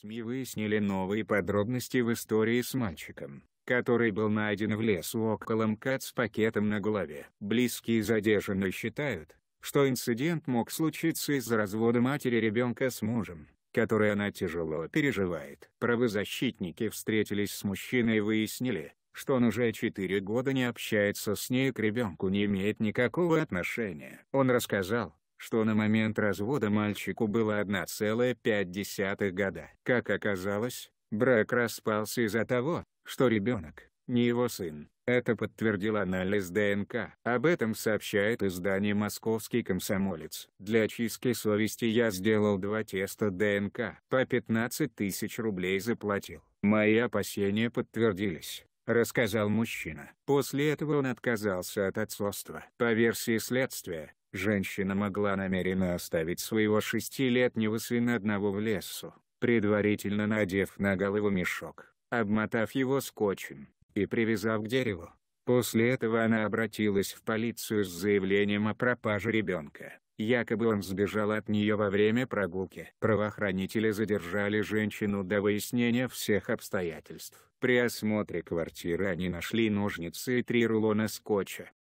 СМИ выяснили новые подробности в истории с мальчиком, который был найден в лесу около МКАД с пакетом на голове. Близкие задержанные считают, что инцидент мог случиться из-за развода матери ребенка с мужем, который она тяжело переживает. Правозащитники встретились с мужчиной и выяснили, что он уже 4 года не общается с ней и к ребенку не имеет никакого отношения. Он рассказал, что на момент развода мальчику было 1,5 года. Как оказалось, брак распался из-за того, что ребенок, не его сын. Это подтвердил анализ ДНК. Об этом сообщает издание «Московский комсомолец». Для чистки совести я сделал два теста ДНК. По 15 тысяч рублей заплатил. Мои опасения подтвердились. Рассказал мужчина. После этого он отказался от отцовства. По версии следствия, Женщина могла намеренно оставить своего шестилетнего сына одного в лесу, предварительно надев на голову мешок, обмотав его скотчем и привязав к дереву. После этого она обратилась в полицию с заявлением о пропаже ребенка. Якобы он сбежал от нее во время прогулки. Правоохранители задержали женщину до выяснения всех обстоятельств. При осмотре квартиры они нашли ножницы и три рулона скотча.